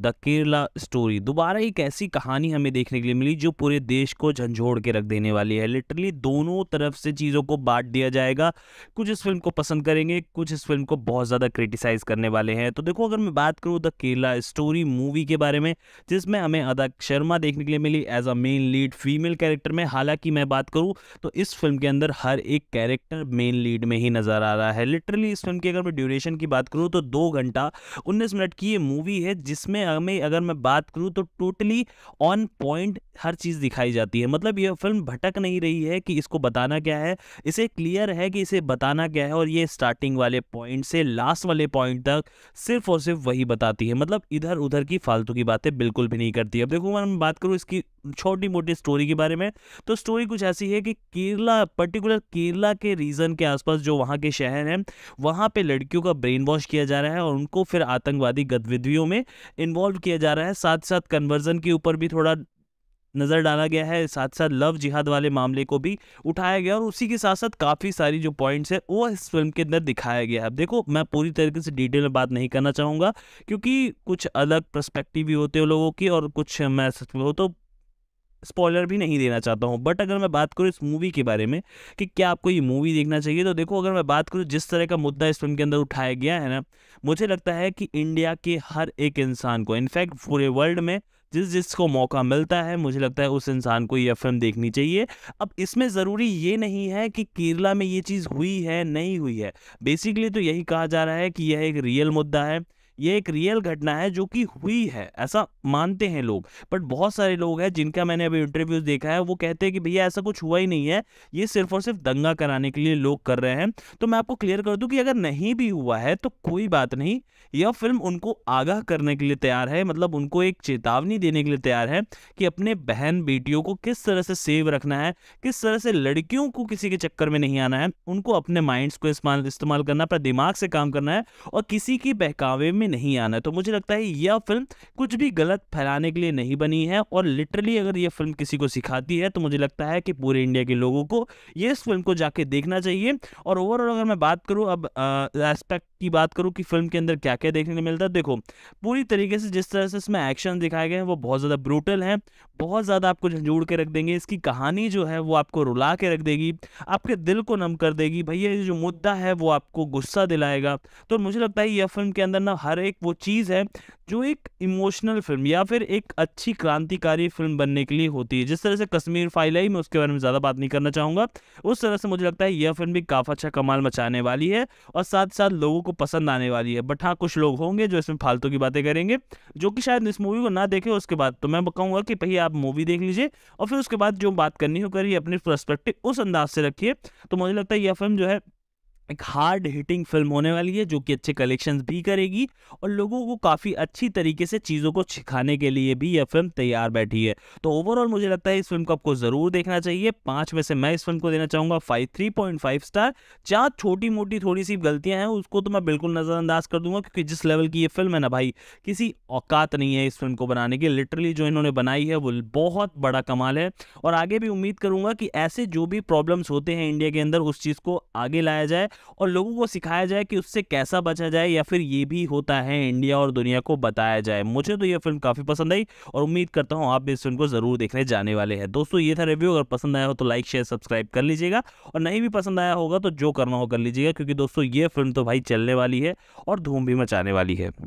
the Kerala story दोबारा एक ऐसी कहानी हमें देखने के लिए मिली जो पूरे देश को झंझोड़ के रख देने वाली है लिटरली दोनों तरफ से चीज़ों को बांट दिया जाएगा कुछ इस फिल्म को पसंद करेंगे कुछ इस फिल्म को बहुत ज़्यादा क्रिटिसाइज़ करने वाले हैं तो देखो अगर मैं बात करूँ द केरला स्टोरी मूवी के बारे में जिसमें हमें अदा शर्मा देखने के लिए मिली as a main lead female character में हालांकि मैं बात करूँ तो इस फिल्म के अंदर हर एक कैरेक्टर मेन लीड में ही नज़र आ रहा है लिटरली इस फिल्म की अगर मैं ड्यूरेशन की बात करूँ तो दो घंटा उन्नीस मिनट की ये मूवी है जिसमें हमें अगर मैं बात करूँ तो टोटली ऑन पॉइंट हर चीज़ दिखाई जाती है मतलब यह फिल्म भटक नहीं रही है कि इसको बताना क्या है इसे क्लियर है कि इसे बताना क्या है और ये स्टार्टिंग वाले पॉइंट से लास्ट वाले पॉइंट तक सिर्फ और सिर्फ वही बताती है मतलब इधर उधर की फालतू की बातें बिल्कुल भी नहीं करती अब देखो मैं बात करूँ इसकी छोटी मोटी स्टोरी के बारे में तो स्टोरी कुछ ऐसी है कि केरला पर्टिकुलर केरला के रीजन के आसपास जो वहां के शहर हैं वहां पे लड़कियों का ब्रेन वॉश किया जा रहा है और उनको फिर आतंकवादी गतिविधियों में इन्वॉल्व इन्वॉल्व किया जा रहा है साथ साथ कन्वर्जन के ऊपर भी थोड़ा नज़र डाला गया है साथ साथ लव जिहाद वाले मामले को भी उठाया गया और उसी के साथ साथ काफ़ी सारी जो पॉइंट्स है वो इस फिल्म के अंदर दिखाया गया है अब देखो मैं पूरी तरीके से डिटेल में बात नहीं करना चाहूँगा क्योंकि कुछ अलग पर्सपेक्टिव भी होते हैं लोगों की और कुछ मैं सच में हो तो स्पॉइलर भी नहीं देना चाहता हूँ बट अगर मैं बात करूँ इस मूवी के बारे में कि क्या आपको ये मूवी देखना चाहिए तो देखो अगर मैं बात करूँ जिस तरह का मुद्दा इस फिल्म के अंदर उठाया गया है ना मुझे लगता है कि इंडिया के हर एक इंसान को इनफैक्ट पूरे वर्ल्ड में जिस जिसको मौका मिलता है मुझे लगता है उस इंसान को यह फिल्म देखनी चाहिए अब इसमें ज़रूरी ये नहीं है कि केरला में ये चीज़ हुई है नहीं हुई है बेसिकली तो यही कहा जा रहा है कि यह एक रियल मुद्दा है ये एक रियल घटना है जो कि हुई है ऐसा मानते हैं लोग बट बहुत सारे लोग हैं जिनका मैंने अभी इंटरव्यूज देखा है वो कहते हैं कि भैया ऐसा कुछ हुआ ही नहीं है ये सिर्फ और सिर्फ दंगा कराने के लिए लोग कर रहे हैं तो मैं आपको क्लियर कर दूं कि अगर नहीं भी हुआ है तो कोई बात नहीं यह फिल्म उनको आगाह करने के लिए तैयार है मतलब उनको एक चेतावनी देने के लिए तैयार है कि अपने बहन बेटियों को किस तरह से सेव रखना है किस तरह से लड़कियों को किसी के चक्कर में नहीं आना है उनको अपने माइंड्स को इस्तेमाल करना अपने दिमाग से काम करना है और किसी की बहकावे में नहीं आना तो मुझे लगता है यह फिल्म कुछ भी गलत फैलाने के लिए नहीं बनी है और लिटरली अगर यह फिल्म किसी को सिखाती है तो मुझे लगता है कि पूरे इंडिया के लोगों को ये इस फिल्म को जाके देखना चाहिए और ओवरऑल अगर मैं बात करूँ अब एस्पेक्ट की बात करूँ कि फिल्म के अंदर क्या क्या देखने को मिलता है देखो पूरी तरीके से जिस तरह से इसमें एक्शन दिखाए गए हैं वो बहुत ज़्यादा ब्रूटल हैं बहुत ज़्यादा आपको झंझूड़ के रख देंगे इसकी कहानी जो है वो आपको रुला के रख देगी आपके दिल को नम कर देगी भैया ये जो मुद्दा है वो आपको गुस्सा दिलाएगा तो मुझे लगता है यह फिल्म के अंदर ना हर एक वो चीज़ है जो एक इमोशनल फिल्म या फिर एक अच्छी क्रांतिकारी फिल्म बनने के लिए होती है जिस तरह से कश्मीर फाइल आई मैं उसके बारे में ज़्यादा बात नहीं करना चाहूँगा उस तरह से मुझे लगता है यह फिल्म भी काफ़ी अच्छा कमाल मचाने वाली है और साथ साथ लोगों को पसंद आने वाली है बट हाँ कुछ लोग होंगे जो इसमें फालतू की बातें करेंगे जो कि शायद इस मूवी को ना देखे उसके बाद तो मैं कहूँगा कि भैया आप मूवी देख लीजिए और फिर उसके बाद जो बात करनी हो करिए अपने प्रस्पेक्टिव उस अंदाज से रखिए तो मुझे लगता है यह फिल्म जो है एक हार्ड हिटिंग फिल्म होने वाली है जो कि अच्छे कलेक्शंस भी करेगी और लोगों को काफ़ी अच्छी तरीके से चीज़ों को सिखाने के लिए भी यह फिल्म तैयार बैठी है तो ओवरऑल मुझे लगता है इस फिल्म को आपको ज़रूर देखना चाहिए पाँच में से मैं इस फिल्म को देना चाहूँगा five three point five star जहाँ छोटी मोटी थोड़ी सी गलतियाँ हैं उसको तो मैं बिल्कुल नज़रअंदाज कर दूंगा क्योंकि जिस लेवल की ये फिल्म है ना भाई किसी औकात नहीं है इस फिल्म को बनाने की लिटरली जो इन्होंने बनाई है वो बहुत बड़ा कमाल है और आगे भी उम्मीद करूँगा कि ऐसे जो भी प्रॉब्लम्स होते हैं इंडिया के अंदर उस चीज़ को आगे लाया जाए और लोगों को सिखाया जाए कि उससे कैसा बचा जाए या फिर ये भी होता है इंडिया और दुनिया को बताया जाए मुझे तो ये फिल्म काफ़ी पसंद आई और उम्मीद करता हूँ आप भी इस फिल्म को ज़रूर देखने जाने वाले हैं दोस्तों ये था रिव्यू अगर पसंद आया हो तो लाइक शेयर सब्सक्राइब कर लीजिएगा और नहीं भी पसंद आया होगा तो जो करना हो कर लीजिएगा क्योंकि दोस्तों ये फिल्म तो भाई चलने वाली है और धूम भी मचाने वाली है